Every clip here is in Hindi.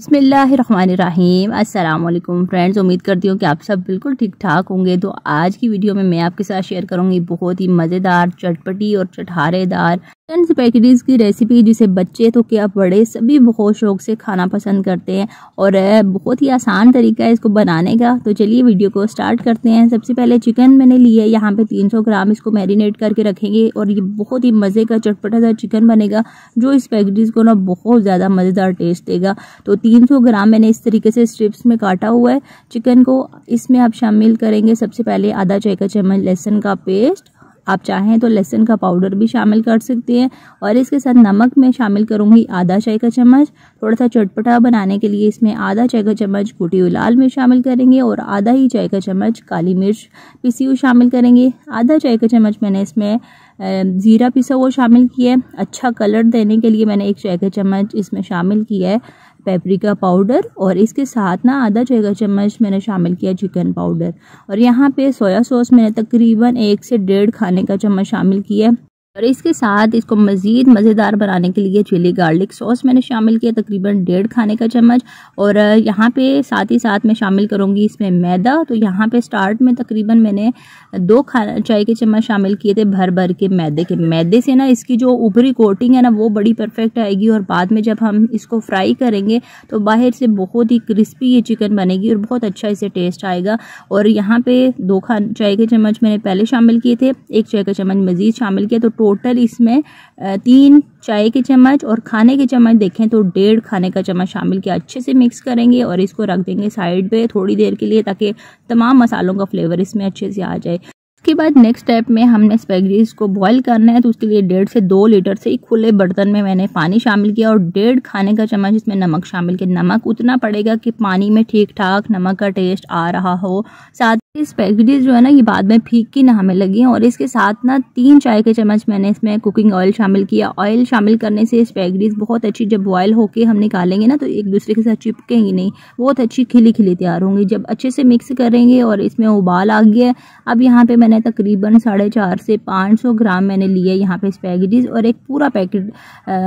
बसमीम अल्लाम फ्रेंड्स उम्मीद करती हूँ कि आप सब बिल्कुल ठीक ठाक होंगे तो आज की वीडियो में मैं आपके साथ शेयर करूँगी बहुत ही मज़ेदार चटपटी और चटहारेदार चिकन स्पैकेटीज की रेसिपी जिसे बच्चे तो क्या बड़े सभी बहुत शौक से खाना पसंद करते हैं और बहुत ही आसान तरीका है इसको बनाने का तो चलिए वीडियो को स्टार्ट करते हैं सबसे पहले चिकन मैंने लिया है यहाँ पे 300 ग्राम इसको मैरिनेट करके रखेंगे और ये बहुत ही मज़े का चटपटा सा चिकन बनेगा जो इस पैकेटीज को ना बहुत ज़्यादा मज़ेदार टेस्ट देगा तो तीन ग्राम मैंने इस तरीके से स्ट्रिप्स में काटा हुआ है चिकन को इसमें आप शामिल करेंगे सबसे पहले आधा चाय का चम्मच लहसुन का पेस्ट आप चाहें तो लहसुन का पाउडर भी शामिल कर सकते हैं और इसके साथ नमक मैं शामिल करूँगी आधा चाय का चम्मच थोड़ा सा चटपटा बनाने के लिए इसमें आधा चाय का चम्मच कुटी हुई लाल मिर्च शामिल करेंगे और आधा ही चाय का चम्मच काली मिर्च पिसी हुई शामिल करेंगे आधा चाय का चम्मच मैंने इसमें ज़ीरा पिसा हुआ शामिल किया है अच्छा कलर देने के लिए मैंने एक चाय का चम्मच इसमें शामिल किया है पेपरिका पाउडर और इसके साथ ना आधा छोटा चम्मच मैंने शामिल किया चिकन पाउडर और यहाँ पे सोया सॉस मैंने तकरीबन एक से डेढ़ खाने का चम्मच शामिल किया और इसके साथ इसको मज़ीद मज़ेदार बनाने के लिए चिली गार्लिक सॉस मैंने शामिल किया तकरीबन डेढ़ खाने का चम्मच और यहाँ पे साथ ही साथ मैं शामिल करूँगी इसमें मैदा तो यहाँ पे स्टार्ट में तकरीबन मैंने दो खाना चाय के चम्मच शामिल किए थे भर भर के मैदे के मैदे से ना इसकी जो ऊपरी कोटिंग है ना वो बड़ी परफेक्ट आएगी और बाद में जब हम इसको फ्राई करेंगे तो बाहर से बहुत ही क्रिस्पी ये चिकन बनेगी और बहुत अच्छा इसे टेस्ट आएगा और यहाँ पर दो खा चाय के चम्मच मैंने पहले शामिल किए थे एक चाय का चम्मच मज़ीद शामिल किया तो टोटल इसमें तीन चाय के चम्मच और खाने के चम्मच देखें तो डेढ़ खाने का चम्मच शामिल किया अच्छे से मिक्स करेंगे और इसको रख देंगे साइड पे थोड़ी देर के लिए ताकि तमाम मसालों का फ्लेवर इसमें अच्छे से आ जाए उसके बाद नेक्स्ट स्टेप में हमने स्पैगरीज को बॉईल करना है तो उसके लिए डेढ़ से दो लीटर से एक खुले बर्तन में मैंने पानी शामिल किया और डेढ़ खाने का चम्मच इसमें नमक शामिल किया नमक उतना पड़ेगा कि पानी में ठीक ठाक नमक का टेस्ट आ रहा हो साथ ही स्पैगरीज जो है ना ये बाद में फीक की नहाने लगी और इसके साथ ना तीन चाय के चम्मच मैंने इसमें कुकिंग ऑयल शामिल किया ऑयल शामिल करने से स्पैगरीज बहुत अच्छी जब बॉयल होकर हम निकालेंगे ना तो एक दूसरे के साथ चिपकेंगी नहीं बहुत अच्छी खिली खिली तैयार होंगी जब अच्छे से मिक्स करेंगे और इसमें उबाल आ गया अब यहाँ पर मैंने मैंने तकरीबन साढ़े चार से पाँच सौ ग्राम मैंने लिए यहाँ पे स्पैगेटीज़ और एक पूरा पैकेट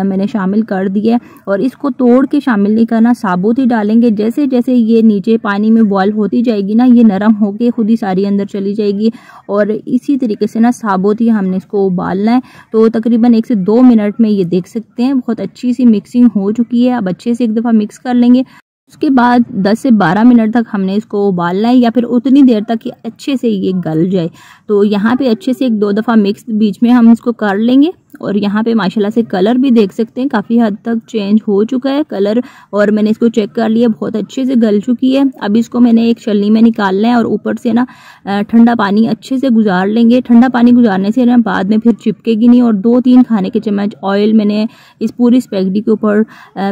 मैंने शामिल कर दिया और इसको तोड़ के शामिल नहीं करना साबुत ही डालेंगे जैसे जैसे ये नीचे पानी में बॉयल होती जाएगी ना ये नरम होके खुद ही सारी अंदर चली जाएगी और इसी तरीके से ना साबुत ही हमने इसको उबालना है तो तकरीबन एक से दो मिनट में ये देख सकते हैं बहुत अच्छी सी मिक्सिंग हो चुकी है अब अच्छे से एक दफ़ा मिक्स कर लेंगे उसके बाद 10 से 12 मिनट तक हमने इसको उबालना है या फिर उतनी देर तक कि अच्छे से ये गल जाए तो यहाँ पे अच्छे से एक दो दफ़ा मिक्स बीच में हम इसको कर लेंगे और यहाँ पे माशाल्लाह से कलर भी देख सकते हैं काफ़ी हद तक चेंज हो चुका है कलर और मैंने इसको चेक कर लिया बहुत अच्छे से गल चुकी है अब इसको मैंने एक छलनी में निकालना है और ऊपर से ना ठंडा पानी अच्छे से गुजार लेंगे ठंडा पानी गुजारने से ना बाद में फिर चिपकेगी नहीं और दो तीन खाने के चम्मच ऑयल मैंने इस पूरी स्पैगडी के ऊपर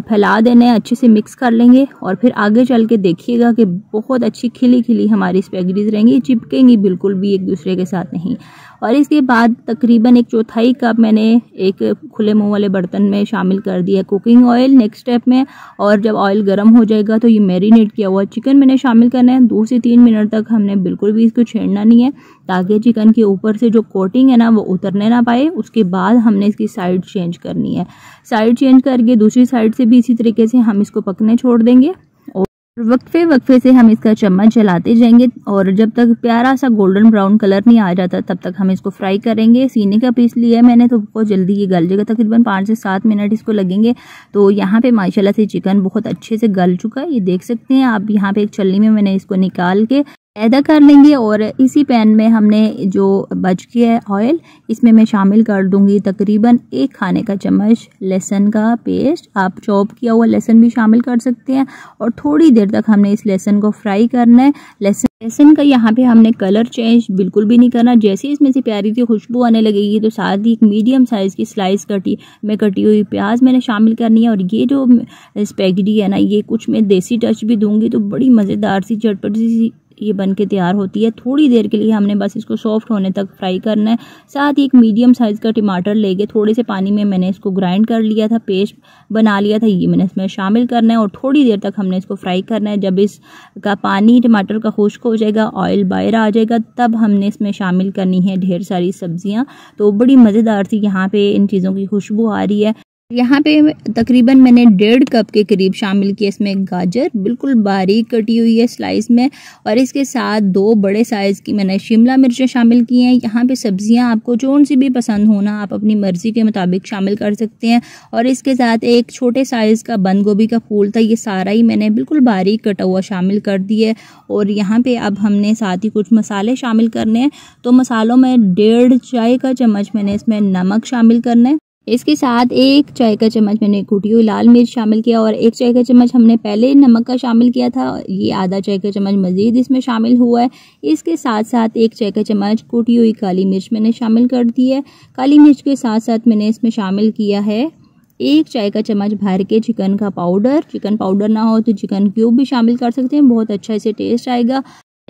फैला देना है अच्छे से मिक्स कर लेंगे और फिर आगे चल के देखिएगा कि बहुत अच्छी खिली खिली हमारी स्पैगडीज रहेंगी चिपकेंगी बिल्कुल भी एक दूसरे के साथ नहीं और इसके बाद तकरीबन एक चौथाई कप मैंने एक खुले मुंह वाले बर्तन में शामिल कर दिया कुकिंग ऑयल नेक्स्ट स्टेप में और जब ऑयल गर्म हो जाएगा तो ये मेरीनेट किया हुआ चिकन मैंने शामिल करना है दो से तीन मिनट तक हमने बिल्कुल भी इसको छेड़ना नहीं है ताकि चिकन के ऊपर से जो कोटिंग है ना वो उतरने ना पाए उसके बाद हमने इसकी साइड चेंज करनी है साइड चेंज करके दूसरी साइड से भी इसी तरीके से हम इसको पकने छोड़ देंगे वक्फे वक्फे से हम इसका चम्मच जलाते जाएंगे और जब तक प्यारा सा गोल्डन ब्राउन कलर नहीं आ जाता तब तक हम इसको फ्राई करेंगे सीने का पीस लिया मैंने तो बहुत जल्दी ये गल जाएगा तकरीबन पाँच से सात मिनट इसको लगेंगे तो यहाँ पे माशाल्लाह से चिकन बहुत अच्छे से गल चुका है ये देख सकते हैं आप यहाँ पे एक छलनी में मैंने इसको निकाल के पैदा कर लेंगे और इसी पैन में हमने जो बच गया है ऑयल इसमें मैं शामिल कर दूंगी तकरीबन एक खाने का चम्मच लहसन का पेस्ट आप चॉप किया हुआ लहसन भी शामिल कर सकते हैं और थोड़ी देर तक हमने इस लहसन को फ्राई करना है लहसन लहसन का यहाँ पे हमने कलर चेंज बिल्कुल भी नहीं करना जैसे इसमें से प्यारी थी खुशबू आने लगेगी तो साथ ही एक मीडियम साइज़ की स्लाइस कटी में कटी हुई प्याज मैंने शामिल करनी है और ये जो स्पैगडी है ना ये कुछ मैं देसी टच भी दूंगी तो बड़ी मज़ेदार सी चटपटी सी ये बन के तैयार होती है थोड़ी देर के लिए हमने बस इसको सॉफ्ट होने तक फ्राई करना है साथ ही एक मीडियम साइज़ का टमाटर लेके थोड़े से पानी में मैंने इसको ग्राइंड कर लिया था पेस्ट बना लिया था ये मैंने इसमें शामिल करना है और थोड़ी देर तक हमने इसको फ्राई करना है जब इसका पानी टमाटर का खुश्क हो जाएगा ऑयल बाहर आ जाएगा तब हमने इसमें शामिल करनी है ढेर सारी सब्ज़ियाँ तो बड़ी मज़ेदार थी यहाँ पर इन चीज़ों की खुशबू आ रही है यहाँ पे तकरीबन मैंने डेढ़ कप के करीब शामिल किया इसमें गाजर बिल्कुल बारीक कटी हुई है स्लाइस में और इसके साथ दो बड़े साइज़ की मैंने शिमला मिर्चें शामिल की हैं यहाँ पे सब्जियाँ आपको जौन सी भी पसंद हो ना आप अपनी मर्ज़ी के मुताबिक शामिल कर सकते हैं और इसके साथ एक छोटे साइज़ का बंद गोभी का फूल था ये सारा ही मैंने बिल्कुल बारीक कटा हुआ शामिल कर दिया और यहाँ पर अब हमने साथ ही कुछ मसाले शामिल करने हैं तो मसालों में डेढ़ चाय का चम्मच मैंने इसमें नमक शामिल करना है इसके साथ एक चाय का चम्मच मैंने कुटी हुई लाल मिर्च शामिल किया और एक चाय का चम्मच हमने पहले नमक का शामिल किया था ये आधा चाय का चम्मच मज़ीद इसमें शामिल हुआ है इसके साथ साथ एक चाय का चम्मच कुटी हुई काली मिर्च मैंने शामिल कर दी है काली मिर्च के साथ साथ मैंने इसमें शामिल किया है एक चाय का चम्मच भर के चिकन का पाउडर चिकन पाउडर ना हो तो चिकन क्यूब भी शामिल कर सकते हैं बहुत अच्छा इसे टेस्ट आएगा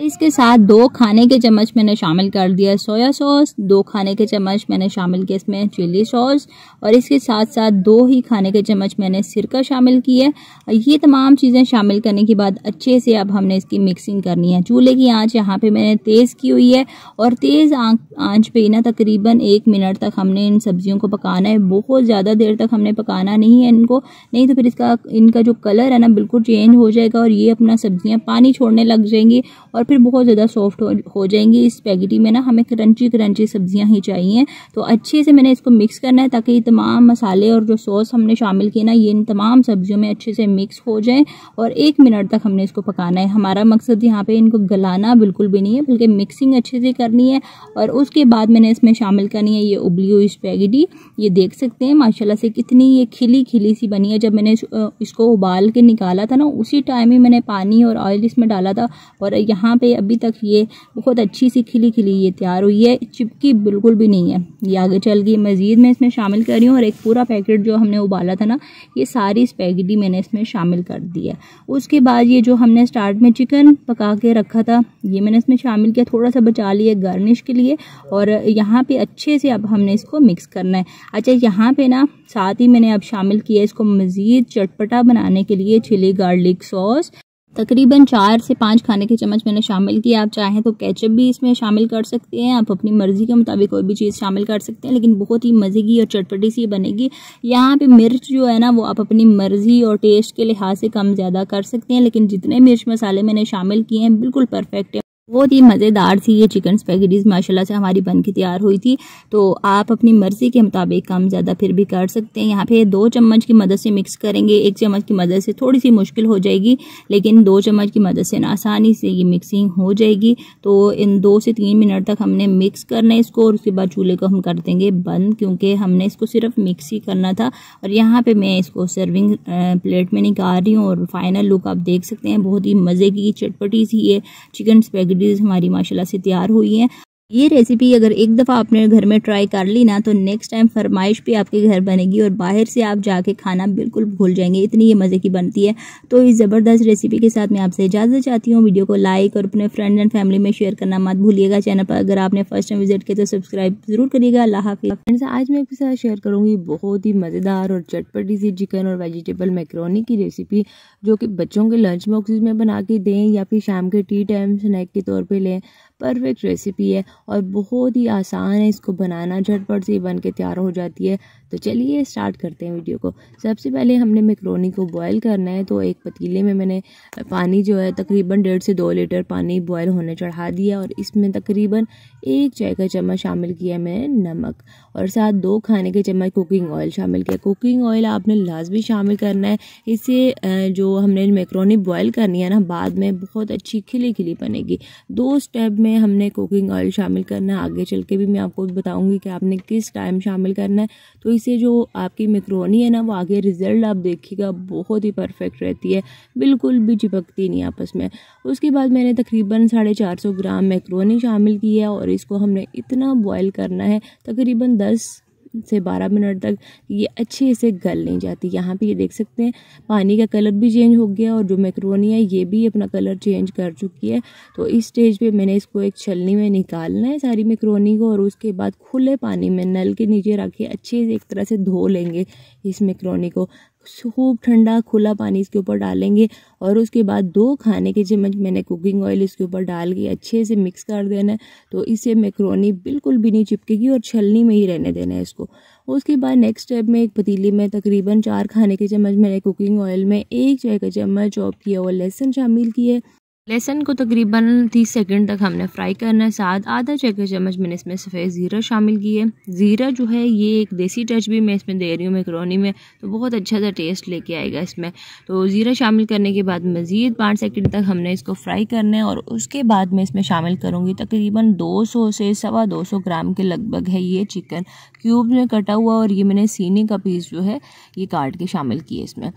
इसके साथ दो खाने के चम्मच मैंने शामिल कर दिया सोया सॉस दो खाने के चम्मच मैंने शामिल किया इसमें चिली सॉस और इसके साथ साथ दो ही खाने के चम्मच मैंने सिरका शामिल किया है ये तमाम चीज़ें शामिल करने के बाद अच्छे से अब हमने इसकी मिक्सिंग करनी है चूल्हे की आंच यहाँ पे मैंने तेज़ की हुई है और तेज़ आँच पे ना तकरीबन एक मिनट तक हमने इन सब्जियों को पकाना है बहुत ज़्यादा देर तक हमने पकाना नहीं है इनको नहीं तो फिर इसका इनका जो कलर है ना बिल्कुल चेंज हो जाएगा और ये अपना सब्जियाँ पानी छोड़ने लग जाएंगी और फिर बहुत ज़्यादा सॉफ्ट हो, हो जाएंगी इस पैकेटी में ना हमें क्रंची क्रंची सब्जियां ही चाहिए तो अच्छे से मैंने इसको मिक्स करना है ताकि ये तमाम मसाले और जो सॉस हमने शामिल किए ना ये इन तमाम सब्जियों में अच्छे से मिक्स हो जाए और एक मिनट तक हमने इसको पकाना है हमारा मकसद यहाँ पर इनको गलाना बिल्कुल भी नहीं है बल्कि मिक्सिंग अच्छे से करनी है और उसके बाद मैंने इसमें शामिल करनी है ये उबली हुई स्पैगेटी ये देख सकते हैं माशाल्लाह से कितनी ये खिली खिली सी बनी है जब मैंने इसको उबाल के निकाला था ना उसी टाइम ही मैंने पानी और ऑयल इसमें डाला था और यहाँ यहाँ पे अभी तक ये बहुत अच्छी सी खिली खिली ये तैयार हुई है चिपकी बिल्कुल भी नहीं है ये आगे चल गई मज़ीद मैं इसमें शामिल कर रही हूँ और एक पूरा पैकेट जो हमने उबाला था ना ये सारी स्पैगेटी मैंने इसमें शामिल कर दी है उसके बाद ये जो हमने स्टार्ट में चिकन पका के रखा था ये मैंने इसमें शामिल किया थोड़ा सा बचा लिया गार्निश के लिए और यहाँ पर अच्छे से अब हमने इसको मिक्स करना है अच्छा यहाँ पर ना साथ ही मैंने अब शामिल किया इसको मज़ीद चटपटा बनाने के लिए चिली गार्लिक सॉस तकरीबन चार से पाँच खाने के चम्मच मैंने शामिल किया आप चाहें तो कैचअप भी इसमें शामिल कर सकते हैं आप अपनी मर्ज़ी के मुताबिक कोई भी चीज़ शामिल कर सकते हैं लेकिन बहुत ही मज़े की और चटपटी सी बनेगी यहाँ पे मिर्च जो है ना वो आप अपनी मर्ज़ी और टेस्ट के लिहाज से कम ज़्यादा कर सकते हैं लेकिन जितने मिर्च मसाले मैंने शामिल किए हैं बिल्कुल परफेक्ट है बहुत ही मज़ेदार थी ये चिकन स्पैगेटीज़ माशाल्लाह से हमारी बन के तैयार हुई थी तो आप अपनी मर्ज़ी के मुताबिक कम ज़्यादा फिर भी कर सकते हैं यहाँ पे दो चम्मच की मदद से मिक्स करेंगे एक चम्मच की मदद से थोड़ी सी मुश्किल हो जाएगी लेकिन दो चम्मच की मदद से ना आसानी से ये मिक्सिंग हो जाएगी तो इन दो से तीन मिनट तक हमने मिक्स करना है इसको और उसके बाद चूल्हे को हम कर देंगे बंद क्योंकि हमने इसको सिर्फ मिक्स ही करना था और यहाँ पर मैं इसको सर्विंग प्लेट में निकाल रही हूँ और फाइनल लुक आप देख सकते हैं बहुत ही मज़े की चटपटी सी ये चिकन स्पैगेटी वीडियोज़ हमारी माशाल्लाह से तैयार हुई हैं ये रेसिपी अगर एक दफ़ा आपने घर में ट्राई कर ली ना तो नेक्स्ट टाइम फरमाइश भी आपके घर बनेगी और बाहर से आप जाके खाना बिल्कुल भूल जाएंगे इतनी ये मज़े की बनती है तो इस ज़बरदस्त रेसिपी के साथ मैं आपसे इजाज़त चाहती हूँ वीडियो को लाइक और अपने फ्रेंड एंड फैमिली में शेयर करना मत भूलिएगा चैनल पर अगर आपने फर्स्ट टाइम विजिट किया तो सब्सक्राइब जरूर करिएगा अल्लाह हाफि फ्रेंड्स आज मैं आपके साथ शेयर करूँगी बहुत ही मज़ेदार और चटपटी सी चिकन और वेजिटेबल मैक्रोनी की रेसिपी जो कि बच्चों के लंच बॉक्स में बना के दें या फिर शाम के टी टाइम स्नैक के तौर पर लें परफेक्ट रेसिपी है और बहुत ही आसान है इसको बनाना झटपट से बन के तैयार हो जाती है तो चलिए स्टार्ट करते हैं वीडियो को सबसे पहले हमने मैक्रोनी को बॉयल करना है तो एक पतीले में मैंने पानी जो है तकरीबन डेढ़ से दो लीटर पानी बॉयल होने चढ़ा दिया और इसमें तकरीबन एक चाय का चम्मच शामिल किया मैंने नमक और साथ दो खाने के चम्मच कुकिंग ऑयल शामिल किया कुकिंग ऑयल आपने लाजमी शामिल करना है इससे जो हमने मैक्रोनी बॉयल करनी है ना बाद में बहुत अच्छी खिली खिली बनेगी दो स्टेप में में हमने कुकिंग ऑयल शामिल करना है आगे चल के भी मैं आपको बताऊंगी कि आपने किस टाइम शामिल करना है तो इससे जो आपकी मैक्रोनी है ना वो आगे रिज़ल्ट आप देखिएगा बहुत ही परफेक्ट रहती है बिल्कुल भी चिपकती नहीं आपस में उसके बाद मैंने तकरीबन साढ़े चार सौ ग्राम मैक्रोनी शामिल की है और इसको हमने इतना बॉयल करना है तकरीबन दस से 12 मिनट तक ये अच्छे से गल नहीं जाती यहाँ पे ये देख सकते हैं पानी का कलर भी चेंज हो गया और जो मैक्रोनी है ये भी अपना कलर चेंज कर चुकी है तो इस स्टेज पे मैंने इसको एक छलनी में निकालना है सारी मैक्रोनी को और उसके बाद खुले पानी में नल के नीचे रख के अच्छे से एक तरह से धो लेंगे इस मैक्रोनी को खूब ठंडा खुला पानी इसके ऊपर डालेंगे और उसके बाद दो खाने के चम्मच मैंने कुकिंग ऑयल इसके ऊपर डाल के अच्छे से मिक्स कर देना है तो इसे मैक्रोनी बिल्कुल भी नहीं चिपकेगी और छलनी में ही रहने देना है इसको उसके बाद नेक्स्ट स्टेप में एक पतीली में तकरीबन चार खाने के चम्मच मैंने कुकिंग ऑयल में एक चाय का चम्मच चॉप किया हुआ लहसुन शामिल किया लहसन को तकरीबन तीस सेकंड तक हमने फ्राई करना है साथ आधा चाय चम्मच मैंने इसमें सफ़ेद ज़ीरा शामिल किया है ज़ीरा जो है ये एक देसी टच भी मैं इसमें दे रही हूँ मैक्रोनी में तो बहुत अच्छा सा टेस्ट लेके आएगा इसमें तो ज़ीरा शामिल करने के बाद मज़ीद पाँच सेकंड तक हमने इसको फ्राई करना है और उसके बाद मैं इसमें शामिल करूँगी तकरीबन दो सौ से सवा दो सौ ग्राम के लगभग है ये चिकन क्यूब में कटा हुआ और ये मैंने सीने का पीस जो है ये काट के शामिल किए इसमें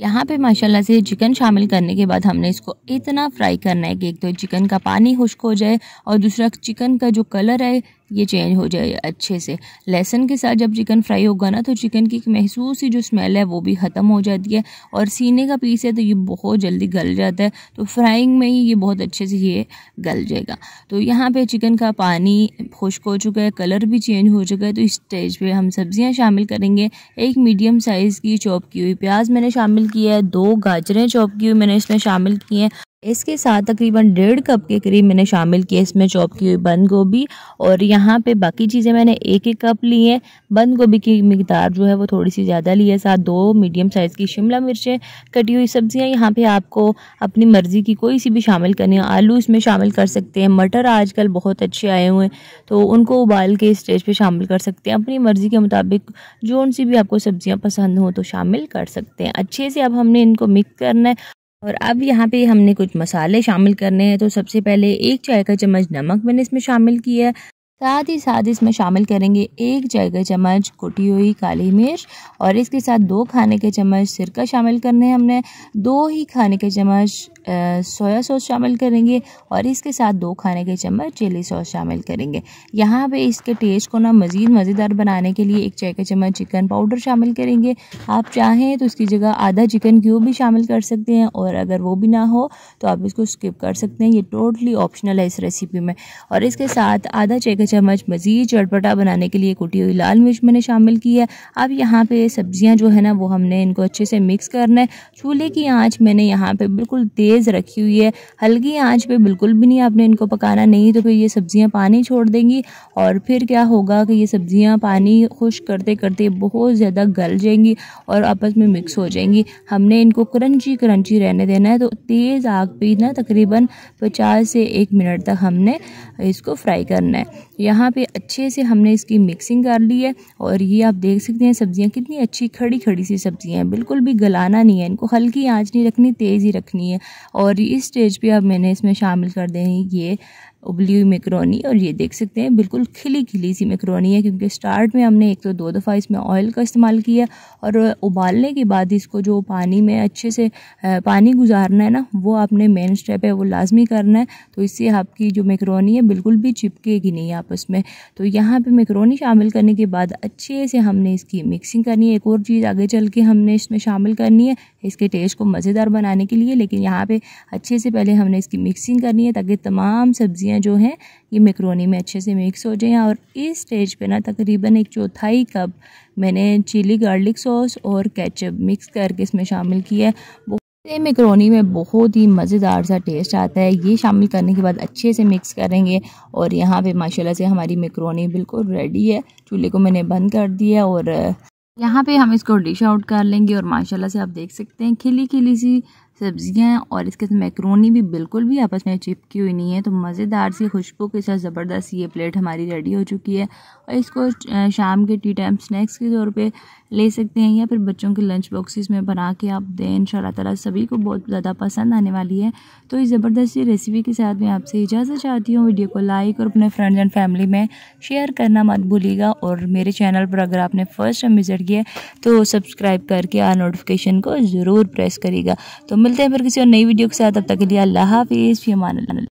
यहाँ पे माशाल्लाह से चिकन शामिल करने के बाद हमने इसको इतना फ्राई करना है कि एक तो चिकन का पानी खुश्क हो जाए और दूसरा चिकन का जो कलर है ये चेंज हो जाए अच्छे से लहसन के साथ जब चिकन फ्राई होगा ना तो चिकन की एक महसूस ही जो स्मेल है वो भी ख़त्म हो जाती है और सीने का पीस है तो ये बहुत जल्दी गल जाता है तो फ्राइंग में ही ये बहुत अच्छे से ये गल जाएगा तो यहाँ पे चिकन का पानी खुश्क हो चुका है कलर भी चेंज हो चुका है तो इस स्टेज पर हम सब्जियाँ शामिल करेंगे एक मीडियम साइज़ की चॉप की हुई प्याज मैंने शामिल की है दो गाजरें चॉप की हुई मैंने इसमें शामिल की हैं इसके साथ तकरीबन डेढ़ कप के करीब मैंने शामिल किए इसमें चॉप की हुई बंद गोभी और यहाँ पे बाकी चीज़ें मैंने एक एक कप ली हैं बंद गोभी की मकदार जो है वो थोड़ी सी ज़्यादा ली है साथ दो मीडियम साइज़ की शिमला मिर्चें कटी हुई सब्ज़ियाँ यहाँ पे आपको अपनी मर्ज़ी की कोई सी भी शामिल करनी है आलू इसमें शामिल कर सकते हैं मटर आज बहुत अच्छे आए हुए हैं तो उनको उबाल के स्टेज पर शामिल कर सकते हैं अपनी मर्ज़ी के मुताबिक जो सी भी आपको सब्ज़ियाँ पसंद हों तो शामिल कर सकते हैं अच्छे से अब हमने इनको मिक्स करना है और अब यहाँ पे हमने कुछ मसाले शामिल करने हैं तो सबसे पहले एक चाय का चम्मच नमक मैंने इसमें शामिल किया है साथ ही साथ इसमें शामिल करेंगे एक चाय का चम्मच कुटी हुई काली मिर्च और इसके साथ दो खाने के चम्मच सिरका शामिल करने हैं हमने दो ही खाने के चम्मच सोया सॉस शामिल करेंगे और इसके साथ दो खाने के चम्मच चिली सॉस शामिल करेंगे यहाँ पे इसके टेस्ट को ना मज़ीद मज़ेदार बनाने के लिए एक चाय का चम्मच चिकन पाउडर शामिल करेंगे आप चाहें तो इसकी जगह आधा चिकन क्यूब भी शामिल कर सकते हैं और अगर वो भी ना हो तो आप इसको स्किप कर सकते हैं ये टोटली ऑप्शनल है इस रेसिपी में और इसके साथ आधा चाय का चम्मच मज़ीद चटपटा बनाने के लिए कुटी हुई लाल मिर्च मैंने शामिल की है अब यहाँ पे सब्जियाँ जो है ना वो हमने इनको अच्छे से मिक्स करना है चूल्हे की आँच मैंने यहाँ पे बिल्कुल तेज़ रखी हुई है हल्की आँच पे बिल्कुल भी नहीं आपने इनको पकाना नहीं तो फिर ये सब्ज़ियाँ पानी छोड़ देंगी और फिर क्या होगा कि ये सब्ज़ियाँ पानी खुश करते करते बहुत ज़्यादा गल जाएंगी और आपस में मिक्स हो जाएंगी हमने इनको क्रंची क्रंची रहने देना है तो तेज़ आग पे ना तकरीबन पचास से एक मिनट तक हमने इसको फ्राई करना है यहाँ पे अच्छे से हमने इसकी मिक्सिंग कर ली है और ये आप देख सकते हैं सब्ज़ियाँ कितनी अच्छी खड़ी खड़ी सी सब्ज़ियाँ हैं बिल्कुल भी गलाना नहीं है इनको हल्की आँच नहीं रखनी तेज़ ही रखनी है और इस स्टेज पे अब मैंने इसमें शामिल कर देनी ये उबली हुई मेकरोनी और ये देख सकते हैं बिल्कुल खिली खिली सी मेकरोनी है क्योंकि स्टार्ट में हमने एक तो दो दफ़ा इसमें ऑयल का इस्तेमाल किया और उबालने के बाद इसको जो पानी में अच्छे से पानी गुजारना है ना वो आपने मेन स्टेप है वो लाजमी करना है तो इससे आपकी जो मेकरोनी है बिल्कुल भी चिपकेगी नहीं आपस में तो यहाँ पर मेकरोनी शामिल करने के बाद अच्छे से हमने इसकी मिक्सिंग करनी है एक और चीज़ आगे चल के हमने इसमें शामिल करनी है इसके टेस्ट को मज़ेदार बनाने के लिए लेकिन यहाँ पर अच्छे से पहले हमने इसकी मिक्सिंग करनी है ताकि तमाम सब्ज़ियाँ सब्ज़ियाँ जो हैं ये मैक्रोनी में अच्छे से मिक्स हो जाएँ और इस स्टेज पे ना तकरीबन एक चौथाई कप मैंने चिली गार्लिक सॉस और केचप मिक्स करके इसमें शामिल किया है मैक्रोनी में बहुत ही मज़ेदार सा टेस्ट आता है ये शामिल करने के बाद अच्छे से मिक्स करेंगे और यहाँ पे माशाल्लाह से हमारी मैक्रोनी बिल्कुल रेडी है चूल्हे को मैंने बंद कर दिया और यहाँ पे हम इसको डिश आउट कर लेंगे और माशाल्लाह से आप देख सकते हैं खिली खिली सी सब्जियां और इसके साथ मैक्रोनी भी बिल्कुल भी आपस में चिपकी हुई नहीं है तो मज़ेदार सी खुशबू के साथ ज़बरदस्त ये प्लेट हमारी रेडी हो चुकी है और इसको शाम के टी टाइम स्नैक्स के तौर पर ले सकते हैं या फिर बच्चों के लंच बॉक्सेस में बना के आप दें इन तला सभी को बहुत ज़्यादा पसंद आने वाली है तो इस ज़बरदस्त रेसिपी के साथ मैं आपसे इजाज़त चाहती हूँ वीडियो को लाइक और अपने फ्रेंड्स एंड फैमिली में शेयर करना मत भूलिएगा और मेरे चैनल पर अगर आपने फर्स्ट टाइम विज़िट किया तो सब्सक्राइब करके आ नोटिफिकेशन को ज़रूर प्रेस करिएगा तो मिलते हैं फिर किसी और नई वीडियो के साथ अब तक के लिए अल्लाह हाफिज़ फ़ीमान